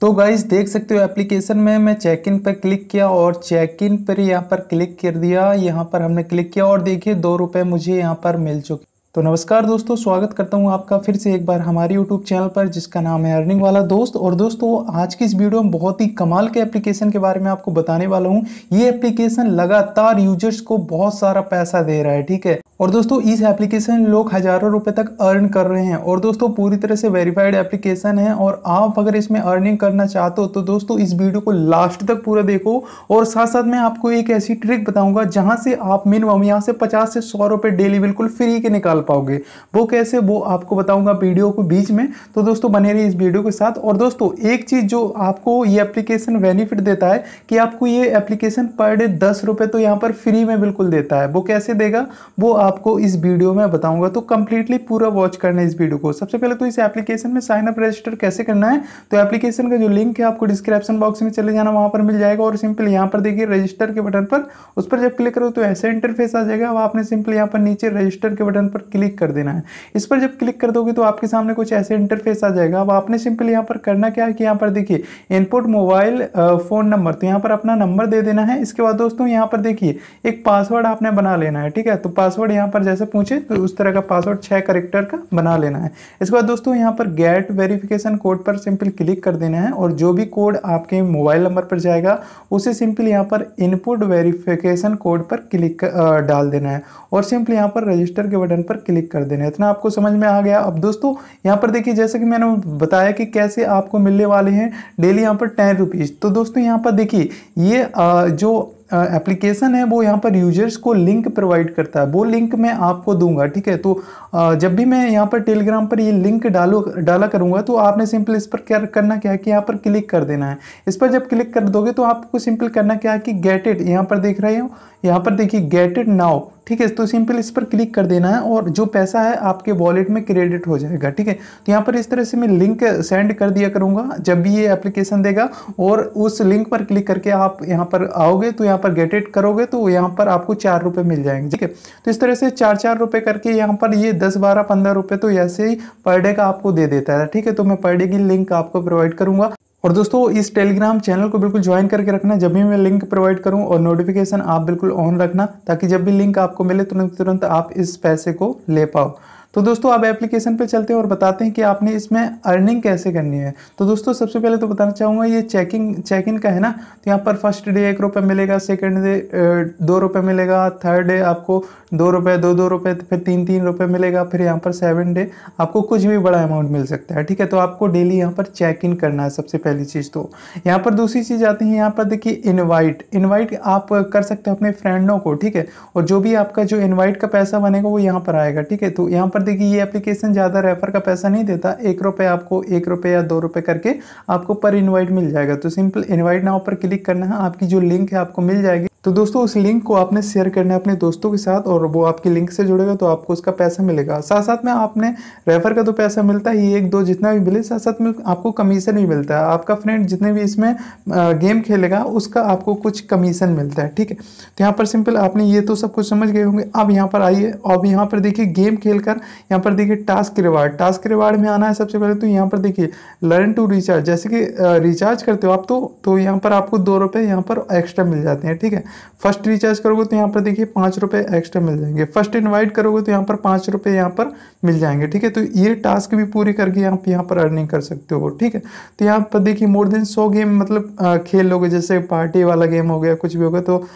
तो गाइज देख सकते हो एप्लीकेशन में मैं चेक इन पर क्लिक किया और चेक इन पर यहाँ पर क्लिक कर दिया यहाँ पर हमने क्लिक किया और देखिए दो रुपये मुझे यहाँ पर मिल चुके तो नमस्कार दोस्तों स्वागत करता हूँ आपका फिर से एक बार हमारे YouTube चैनल पर जिसका नाम है अर्निंग वाला दोस्त और दोस्तों आज की इस वीडियो में बहुत ही कमाल के एप्लीकेशन के बारे में आपको बताने वाला हूँ ये एप्लीकेशन लगातार यूजर्स को बहुत सारा पैसा दे रहा है ठीक है और दोस्तों इस एप्लीकेशन लोग हज़ारों रुपए तक अर्न कर रहे हैं और दोस्तों पूरी तरह से वेरीफाइड एप्लीकेशन है और आप अगर इसमें अर्निंग करना चाहते हो तो दोस्तों इस वीडियो को लास्ट तक पूरा देखो और साथ साथ मैं आपको एक ऐसी ट्रिक बताऊंगा जहां से आप मिनिमम यहां से 50 से सौ रुपये डेली बिल्कुल फ्री के निकाल पाओगे वो कैसे वो आपको बताऊँगा वीडियो को बीच में तो दोस्तों बने रही इस वीडियो के साथ और दोस्तों एक चीज़ जो आपको ये एप्लीकेशन बेनिफिट देता है कि आपको ये एप्लीकेशन पर डे दस तो यहाँ पर फ्री में बिल्कुल देता है वो कैसे देगा वो आपको इस वीडियो में बताऊंगा तो कंप्लीटली पूरा वॉच करना है इस वीडियो को सबसे पहले तो इस एप्लीकेशन में साइन अप रजिस्टर कैसे करना है तो एप्लीकेशन का जो लिंक है आपको डिस्क्रिप्शन बॉक्स में चले जाना वहां पर मिल जाएगा और सिंपल यहाँ पर देखिए रजिस्टर के बटन पर उस पर जब क्लिक करो तो ऐसे इंटरफेस आ जाएगा अब आपने सिंपल यहाँ पर नीचे रजिस्टर के बटन पर क्लिक कर देना है इस पर जब क्लिक कर दोगे तो आपके सामने कुछ ऐसे इंटरफेस आ जाएगा अब आपने सिंपल यहाँ पर करना क्या है कि यहाँ पर देखिए इनपुट मोबाइल फ़ोन नंबर तो यहाँ पर अपना नंबर दे देना है इसके बाद दोस्तों यहाँ पर देखिए एक पासवर्ड आपने बना लेना है ठीक है तो पासवर्ड यहाँ पर जैसे पूछे तो उस तरह का पासवर्ड छः करेक्टर का बना लेना है इसके बाद दोस्तों यहाँ पर गेट वेरिफिकेशन कोड पर सिंपल क्लिक कर देना है और जो भी कोड आपके मोबाइल नंबर पर जाएगा उसे सिंपल यहाँ पर इनपुट वेरिफिकेशन कोड पर क्लिक डाल देना है और सिंपल यहाँ पर रजिस्टर के बटन पर क्लिक कर देना है इतना आपको समझ में आ गया अब दोस्तों यहाँ पर देखिए जैसे कि मैंने बताया कि कैसे आपको मिलने वाले हैं डेली यहाँ पर टेन तो दोस्तों यहाँ पर देखिए ये जो एप्लीकेशन है वो यहाँ पर यूजर्स को लिंक प्रोवाइड करता है वो लिंक मैं आपको दूंगा ठीक है तो आ, जब भी मैं यहाँ पर टेलीग्राम पर ये लिंक डालो डाला करूँगा तो आपने सिंपल इस पर क्या करना क्या है कि यहाँ पर क्लिक कर देना है इस पर जब क्लिक कर दोगे तो आपको सिंपल करना क्या है कि गेट इट यहाँ पर देख रहे हो यहाँ पर देखिए गेट इट नाउ ठीक है तो सिंपल इस पर क्लिक कर देना है और जो पैसा है आपके वॉलेट में क्रेडिट हो जाएगा ठीक है तो यहाँ पर इस तरह से मैं लिंक सेंड कर दिया करूँगा जब भी ये एप्लीकेशन देगा और उस लिंक पर क्लिक करके आप यहाँ पर आओगे तो यहाँ पर गेट इट करोगे तो यहाँ पर आपको चार रुपये मिल जाएंगे ठीक है तो इस तरह से चार चार रुपये करके यहाँ पर ये दस बारह पंद्रह रुपये तो ऐसे ही पर डे का आपको दे देता है ठीक है तो मैं पर डे की लिंक आपको प्रोवाइड करूँगा और दोस्तों इस टेलीग्राम चैनल को बिल्कुल ज्वाइन करके रखना जब भी मैं लिंक प्रोवाइड करूं और नोटिफिकेशन आप बिल्कुल ऑन रखना ताकि जब भी लिंक आपको मिले तुरंत तुरंत आप इस पैसे को ले पाओ तो दोस्तों आप एप्लीकेशन पे चलते हैं और बताते हैं कि आपने इसमें अर्निंग कैसे करनी है तो दोस्तों सबसे पहले तो बताना चाहूँगा ये चेकिंग चेक इन का है ना तो यहाँ पर फर्स्ट डे एक रुपये मिलेगा सेकेंड डे दो रुपये मिलेगा थर्ड डे आपको दो रुपये दो दो रुपये तो फिर तीन तीन रुपये मिलेगा फिर यहाँ पर सेवन डे आपको कुछ भी बड़ा अमाउंट मिल सकता है ठीक है तो आपको डेली यहाँ पर चेक इन करना है सबसे पहली चीज़ तो यहाँ पर दूसरी चीज़ आती है यहाँ पर देखिए इन्वाइट इन्वाइट आप कर सकते हो अपने फ्रेंडों को ठीक है और जो भी आपका जो इन्वाइट का पैसा बनेगा वो यहाँ पर आएगा ठीक है तो यहाँ पर पर देखिए ये एप्लीकेशन ज़्यादा रेफर का पैसा नहीं देता एक रुपये आपको एक रुपये या दो रुपये करके आपको पर इन्वाइट मिल जाएगा तो सिंपल इन्वाइट नाव पर क्लिक करना है आपकी जो लिंक है आपको मिल जाएगी तो दोस्तों उस लिंक को आपने शेयर करना है अपने दोस्तों के साथ और वो आपके लिंक से जुड़ेगा तो आपको उसका पैसा मिलेगा साथ साथ में आपने रेफर का तो पैसा मिलता ही एक दो जितना भी मिले साथ साथ में आपको कमीशन भी मिलता है आपका फ्रेंड जितने भी इसमें गेम खेलेगा उसका आपको कुछ कमीशन मिलता है ठीक है तो यहाँ पर सिंपल आपने ये तो सब कुछ समझ गए होंगे अब यहाँ पर आइए अब यहाँ पर देखिए गेम खेल कर यहाँ पर देखिए टास्क रिवार्ड टास्क रिवार्ड में आना है सबसे पहले तो यहाँ पर देखिए लर्न टू रिचार्ज जैसे कि रिचार्ज करते हो आप तो, तो यहाँ पर आपको दो रुपये यहाँ पर एक्स्ट्रा मिल जाते हैं ठीक है फर्स्ट रिचार्ज करोगे तो यहाँ पर देखिए पाँच रुपये एक्स्ट्रा मिल जाएंगे फर्स्ट इनवाइट करोगे तो यहाँ पर पाँच रुपये यहाँ पर मिल जाएंगे ठीक है तो ये टास्क भी पूरी करके आप यहाँ पर अर्निंग कर सकते हो ठीक है तो यहाँ पर देखिए मोर देन सौ गेम मतलब खेल लोगे जैसे पार्टी वाला गेम हो गया कुछ भी होगा तो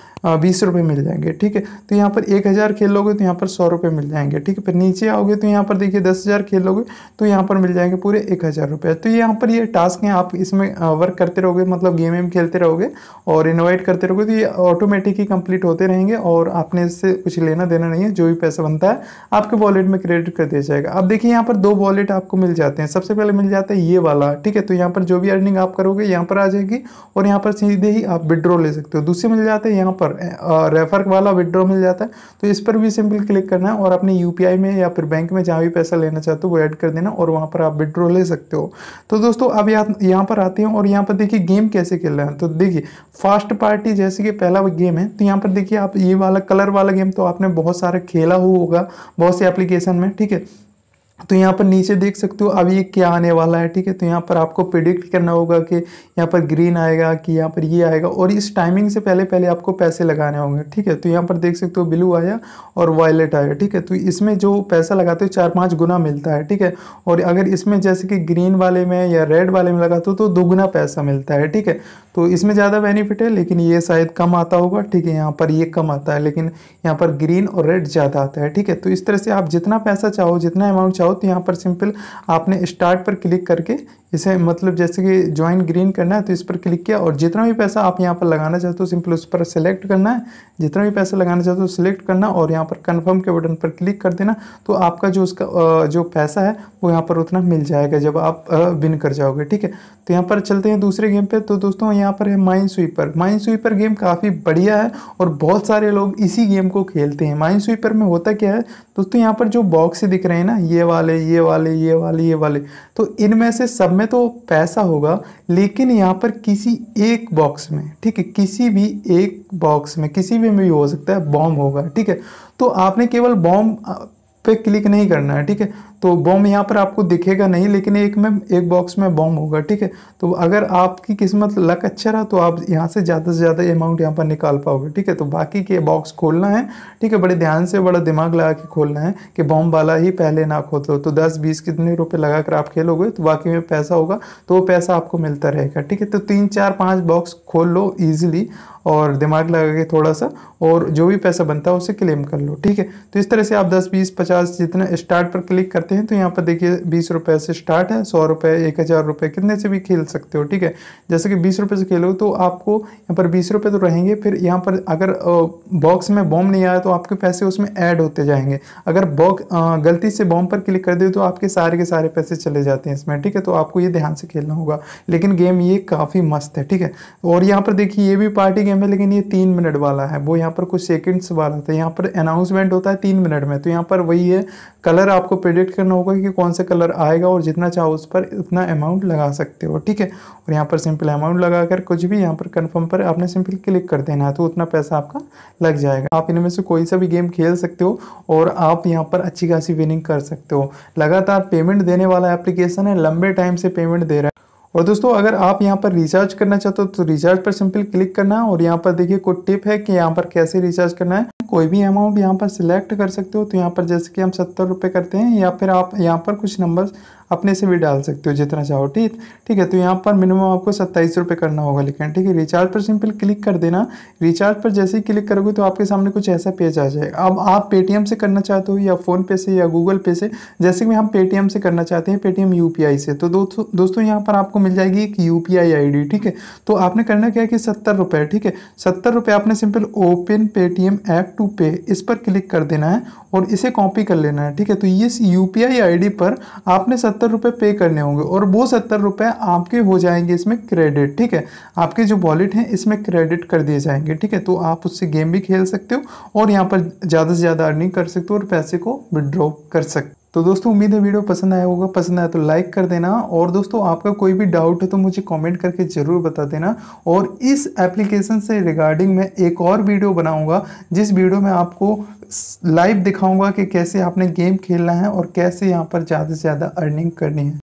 बीस रुपये मिल जाएंगे ठीक है तो यहाँ पर एक हज़ार खेल लोगे तो यहाँ पर सौ रुपये मिल जाएंगे ठीक है फिर नीचे आओगे तो यहाँ पर देखिए दस हज़ार खेल लोगे तो यहाँ पर मिल जाएंगे पूरे एक हज़ार रुपये तो यहाँ पर ये टास्क हैं आप इसमें वर्क करते रहोगे मतलब गेम वेम खेलते रहोगे और इन्वाइट करते रहोगे तो ये ऑटो ऑटोमेटिक ही कंप्लीट होते रहेंगे और आपने इससे कुछ लेना देना नहीं है जो भी पैसा बनता है आपके वॉलेट में क्रेडिट कर दिया जाएगा अब देखिए यहाँ पर दो वॉलेट आपको मिल जाते हैं सबसे पहले मिल जाता है ये वाला ठीक है तो यहाँ पर जो भी अर्निंग आप करोगे यहाँ पर आ जाएगी और यहाँ पर सीधे ही आप विड्रॉ ले सकते हो दूसरे मिल जाते हैं यहाँ पर रेफर वाला विड्रॉ मिल जाता है तो इस पर भी सिंपल क्लिक करना है और अपने यू में या फिर बैंक में जहाँ भी पैसा लेना चाहते हो वो ऐड कर देना और वहाँ पर आप विड्रॉ ले सकते हो तो दोस्तों अब यहाँ पर आते हैं और यहाँ पर देखिए गेम कैसे खेल रहे हैं तो देखिए फास्ट पार्टी जैसे कि पहला गेम है तो यहाँ पर देखिए आप ये वाला कलर वाला गेम तो आपने बहुत सारे खेला हुआ होगा बहुत से एप्लीकेशन में ठीक है तो यहाँ पर नीचे देख सकते हो अब ये क्या आने वाला है ठीक है तो यहाँ पर आपको प्रिडिक्ट करना होगा कि यहाँ पर ग्रीन आएगा कि यहाँ पर ये आएगा और इस टाइमिंग से पहले पहले आपको पैसे लगाने होंगे ठीक है तो यहाँ पर देख सकते हो ब्लू आया और वायलेट आया ठीक है तो इसमें जो पैसा लगाते हो चार पाँच गुना मिलता है ठीक है और अगर इसमें जैसे कि ग्रीन वाले में या रेड वाले में लगाते हो तो दोगुना पैसा मिलता है ठीक है तो इसमें ज़्यादा बेनिफिट है लेकिन ये शायद कम आता होगा ठीक है यहाँ पर ये कम आता है लेकिन यहाँ पर ग्रीन और रेड ज़्यादा आता है ठीक है तो इस तरह से आप जितना पैसा चाहो जितना अमाउंट चाहो तो यहाँ पर सिंपल आपने स्टार्ट पर क्लिक करके इसे मतलब जैसे कि ज्वाइन ग्रीन करना है तो इस पर क्लिक किया और जितना भी पैसा आप यहाँ पर लगाना चाहते हो सिंपल उस पर सेलेक्ट करना है जितना भी पैसा लगाना चाहते हो सिलेक्ट करना और यहाँ पर कन्फर्म के बटन पर क्लिक कर देना तो आपका जो उसका जो पैसा है वो यहाँ पर उतना मिल जाएगा जब आप विन कर जाओगे ठीक है तो यहाँ पर चलते हैं दूसरे गेम पर तो दोस्तों यहाँ पर है minesweeper minesweeper game काफ़ी बढ़िया है और बहुत सारे लोग इसी गेम को खेलते हैं माइन स्वीपर में होता क्या है दोस्तों यहाँ पर जो बॉक्स दिख रहे हैं ना ये वाले ये वाले ये वाले ये वाले तो इनमें से सब में में तो पैसा होगा लेकिन यहाँ पर किसी एक बॉक्स में ठीक है किसी भी एक बॉक्स में किसी भी में भी हो सकता है बॉम्ब होगा ठीक है तो आपने केवल बॉम्ब पे क्लिक नहीं करना है ठीक है तो बॉम्ब यहाँ पर आपको दिखेगा नहीं लेकिन एक में एक बॉक्स में बॉम्ब होगा ठीक है तो अगर आपकी किस्मत लक अच्छा रहा तो आप यहाँ से ज़्यादा से ज़्यादा अमाउंट यहाँ पर निकाल पाओगे ठीक है तो बाकी के बॉक्स खोलना है ठीक है बड़े ध्यान से बड़ा दिमाग लगा के खोलना है कि बॉम्ब वाला ही पहले ना खो तो दस बीस कितने रुपये लगा कर आप खेलोगे तो बाकी में पैसा होगा तो वो पैसा आपको मिलता रहेगा ठीक है तो तीन चार पाँच बॉक्स खोल लो ईजिली और दिमाग लगा के थोड़ा सा और जो भी पैसा बनता है उसे क्लेम कर लो ठीक है तो इस तरह से आप दस बीस पचास जितना स्टार्ट पर क्लिक करते करते हैं तो यहाँ पर देखिए बीस रुपये से स्टार्ट है सौ रुपये एक हज़ार रुपये कितने से भी खेल सकते हो ठीक है जैसे कि बीस रुपये से खेलो तो आपको यहाँ पर बीस रुपये तो रहेंगे फिर यहाँ पर अगर बॉक्स में बॉम्ब नहीं आया तो आपके पैसे उसमें ऐड होते जाएंगे अगर बॉक्स गलती से बॉम्ब पर क्लिक कर दे तो आपके सारे के सारे पैसे चले जाते हैं इसमें ठीक है तो आपको ये ध्यान से खेलना होगा लेकिन गेम ये काफ़ी मस्त है ठीक है और यहाँ पर देखिए ये भी पार्टी गेम है लेकिन ये तीन मिनट वाला है वो यहाँ पर कुछ सेकेंड्स वाला था यहाँ पर अनाउंसमेंट होता है तीन मिनट में तो यहाँ पर वही है कलर आपको प्रेडिक्ट करना होगा कि कौन सा कलर आएगा और जितना चाहो उस पर उतना अमाउंट लगा सकते हो ठीक है और यहाँ पर सिंपल अमाउंट लगा कर कुछ भी यहाँ पर कन्फर्म पर आपने सिंपल क्लिक कर देना है तो उतना पैसा आपका लग जाएगा आप इनमें से कोई सा भी गेम खेल सकते हो और आप यहाँ पर अच्छी खासी विनिंग कर सकते हो लगातार पेमेंट देने वाला एप्लीकेशन है लंबे टाइम से पेमेंट दे रहा है और दोस्तों अगर आप यहाँ पर रिचार्ज करना चाहते हो तो रिचार्ज पर सिंपल क्लिक करना है और यहाँ पर देखिए कोई टिप है कि यहाँ पर कैसे रिचार्ज करना है कोई भी अमाउंट यहाँ पर सिलेक्ट कर सकते हो तो यहाँ पर जैसे कि हम सत्तर रुपये करते हैं या फिर आप यहाँ पर कुछ नंबर्स अपने से भी डाल सकते हो जितना चाहो ठीक ठीक है तो यहाँ पर मिनिमम आपको सत्ताईस रुपये करना होगा लेकिन ठीक है रिचार्ज पर सिंपल क्लिक कर देना रिचार्ज पर जैसे ही क्लिक करोगे तो आपके सामने कुछ ऐसा पेज आ जाएगा अब आप पेटीएम से करना चाहते हो या फ़ोनपे से या गूगल पे से जैसे कि हम पेटीएम से करना चाहते हैं पेटीएम यू से तो दोस्तों दोस्तों यहाँ पर आपको मिल जाएगी एक यू पी ठीक है तो आपने करना क्या है कि सत्तर रुपये ठीक है सत्तर रुपये आपने simple open Paytm app to pay इस पर क्लिक कर देना है और इसे कॉपी कर लेना है ठीक है तो इस यू पी पर आपने सत्तर सत्तर रुपये पे करने होंगे और वो सत्तर रुपये आपके हो जाएंगे इसमें क्रेडिट ठीक है आपके जो वॉलेट हैं इसमें क्रेडिट कर दिए जाएंगे ठीक है तो आप उससे गेम भी खेल सकते हो और यहाँ पर ज़्यादा से ज़्यादा अर्निंग कर सकते हो और पैसे को विड्रॉ कर सकते तो दोस्तों उम्मीद है वीडियो पसंद आया होगा पसंद आया तो लाइक कर देना और दोस्तों आपका कोई भी डाउट है तो मुझे कमेंट करके ज़रूर बता देना और इस एप्लीकेशन से रिगार्डिंग मैं एक और वीडियो बनाऊंगा जिस वीडियो में आपको लाइव दिखाऊंगा कि कैसे आपने गेम खेलना है और कैसे यहाँ पर ज़्यादा से ज़्यादा अर्निंग करनी है